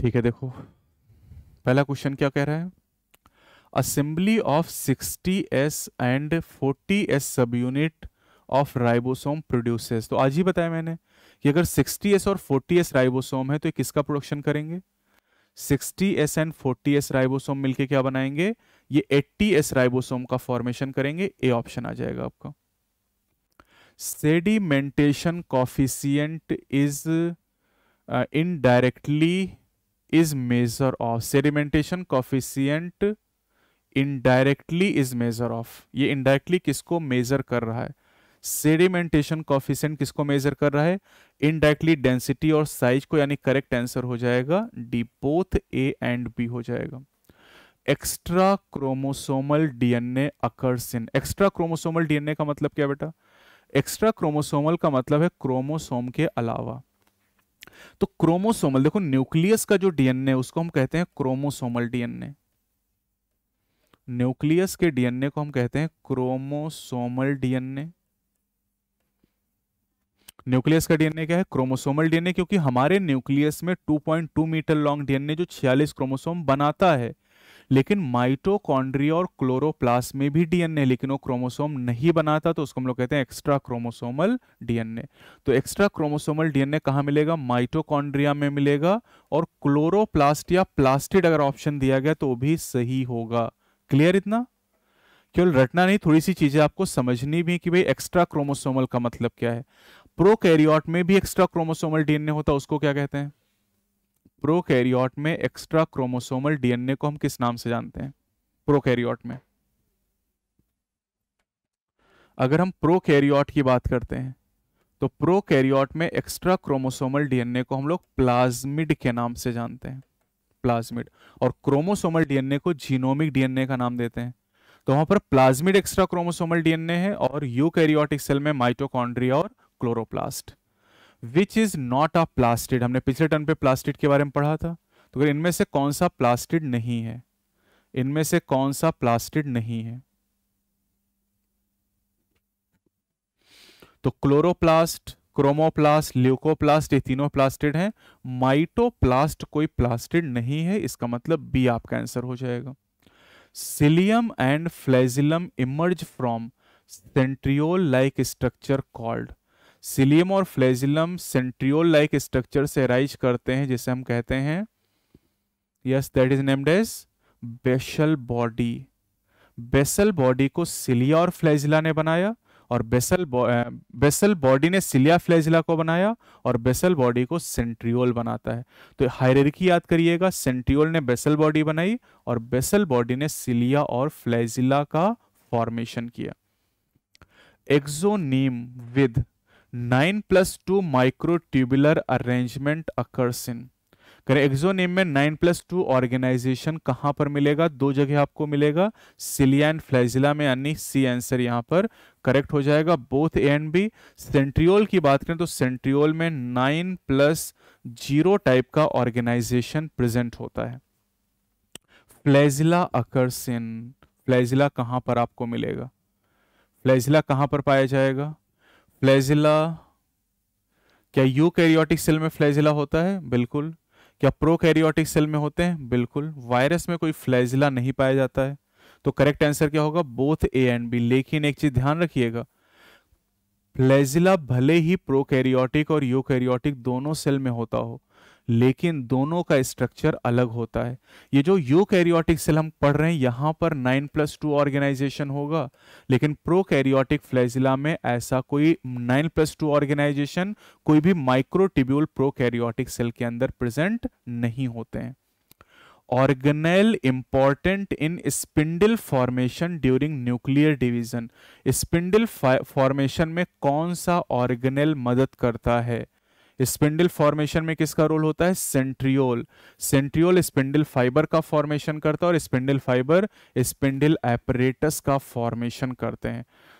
ठीक है देखो पहला क्वेश्चन क्या कह रहा है assembly of 60s and 40s सब यूनिट ऑफ राइबोसोम प्रोड्यूसेस तो आज ही बताया मैंने कि अगर 60s और 40s राइबोसोम है तो किसका प्रोडक्शन करेंगे 60s एंड 40s राइबोसोम मिलके क्या बनाएंगे ये 80s राइबोसोम का फॉर्मेशन करेंगे ए ऑप्शन आ जाएगा आपका sedimentation coefficient is indirectly is measure of sedimentation coefficient indirectly is measure of ये इनडायरेक्टली किसको मेजर कर रहा है सेडिमेंटेशन कॉफिशियंट किसको मेजर कर रहा है इनडायरेक्टली डेंसिटी और साइज को यानी करेक्ट आंसर हो जाएगा D both A and B हो जाएगा extra chromosomal DNA occurs in extra chromosomal DNA का मतलब क्या बेटा एक्स्ट्रा क्रोमोसोमल का मतलब है क्रोमोसोम के अलावा तो क्रोमोसोमल देखो न्यूक्लियस का जो डीएनए उसको हम कहते हैं क्रोमोसोमल डीएनए न्यूक्लियस के डीएनए को हम कहते हैं क्रोमोसोमल डीएनए न्यूक्लियस का डीएनए क्या है क्रोमोसोमल डीएनए क्योंकि हमारे न्यूक्लियस में 2.2 मीटर लॉन्ग डीएनए जो 46 क्रोमोसोम बनाता है लेकिन माइटोकॉन्ड्रिया और क्लोरोप्लास्ट में भी डीएनए लेकिन वो क्रोमोसोम नहीं बनाता तो उसको हम लोग कहते हैं एक्स्ट्रा क्रोमोसोमल डीएनए तो एक्स्ट्रा क्रोमोसोमल डीएनए कहा मिलेगा माइटोकॉन्ड्रिया में मिलेगा और क्लोरोप्लास्ट या प्लास्टिड अगर ऑप्शन दिया गया तो भी सही होगा क्लियर इतना केवल रटना नहीं थोड़ी सी चीजें आपको समझनी भी कि भाई एक्स्ट्रा क्रोमोसोमल का मतलब क्या है प्रोकैरियोट में भी एक्स्ट्रा क्रोमोसोमल डीएनए होता है उसको क्या कहते हैं प्रोकैरियोट में एक्स्ट्रा क्रोमोसोमल डीएनए को हम किस नाम से जानते हैं प्रोकैरियोट में अगर हम प्रोकैरियोट की बात करते हैं तो प्रोकैरियोट में एक्स्ट्रा क्रोमोसोमल डीएनए को हम लोग प्लाज्मिड के नाम से जानते हैं प्लाज्मिड और क्रोमोसोमल डीएनए को जीनोमिक डीएनए का नाम देते हैं तो वहां पर प्लाज्मिड एक्स्ट्रा क्रोमोसोमल डीएनए है और यूकैरियोटिक सेल में माइटोकॉन्ड्रिया और chloroplast which is not a plastid हमने पिछले टर्न पे प्लास्टिड के बारे में पढ़ा था तो अगर इनमें से कौन सा प्लास्टिड नहीं है इनमें से कौन सा प्लास्टिड नहीं है तो क्लोरोप्लास्ट क्रोमोप्लास्ट ल्यूकोप्लास्ट ये तीनों प्लास्टिड हैं माइटोप्लास्ट कोई प्लास्टिड नहीं है इसका मतलब बी आपका आंसर हो जाएगा cilium and flagellum emerge from centriole like structure called cilium और फ्लेजिलम सेंट्रियोल लाइक स्ट्रक्चर से राइज करते हैं जिसे हम कहते हैं yes that is named as basal body basal body को सिलिया और फ्लेजिला ने बनाया और बेसल बेसल बॉडी ने सिलिया फ्लेजिला को बनाया और बेसल बॉडी को सेंट्रियोल बनाता है तो हायरकी याद करिएगा सेंट्रियोल ने बेसल बॉडी बनाई और बेसल बॉडी ने सिलिया और फ्लेजिला का फॉर्मेशन किया axoneme with nine plus two microtubular arrangement occurs in करें एक्सोनेम में नाइन प्लस टू ऑर्गेनाइजेशन कहां पर मिलेगा दो जगह आपको मिलेगा सिलिया एंड फ्लैजिला में यानी सी आंसर यहां पर करेक्ट हो जाएगा both A and B centriole की बात करें तो सेंट्रियोल में नाइन प्लस जीरो टाइप का ऑर्गेनाइजेशन प्रेजेंट होता है फ्लैजिला अकर्सिन फ्लैजिला कहां पर आपको मिलेगा फ्लैजिला कहां पर पाया जाएगा फ्लैजिला क्या यूकैरियोटिक सेल में फ्लैजिला होता है बिल्कुल क्या प्रोकैरियोटिक सेल में होते हैं बिल्कुल वायरस में कोई फ्लैजिला नहीं पाया जाता है तो करेक्ट आंसर क्या होगा बोथ ए एंड बी लेकिन एक चीज ध्यान रखिएगा फ्लैजिला भले ही प्रोकैरियोटिक और यूकैरियोटिक दोनों सेल में होता हो लेकिन दोनों का स्ट्रक्चर अलग होता है ये जो यूकैरियोटिक सेल हम पढ़ रहे हैं यहां पर नाइन प्लस टू ऑर्गेनाइजेशन होगा लेकिन प्रोकैरियोटिक फ्लैजिला में ऐसा कोई नाइन प्लस टू ऑर्गेनाइजेशन कोई भी माइक्रोटिब्यूल प्रोकैरियोटिक सेल के अंदर प्रेजेंट नहीं होते हैं organelle important in spindle formation during nuclear division spindle formation में कौन सा ऑर्गेनेल मदद करता है स्पिंडल फॉर्मेशन में किसका रोल होता है सेंट्रियोल सेंट्रियोल स्पिंडल फाइबर का फॉर्मेशन करता है और स्पिंडल फाइबर स्पिंडल एपरेटस का फॉर्मेशन करते हैं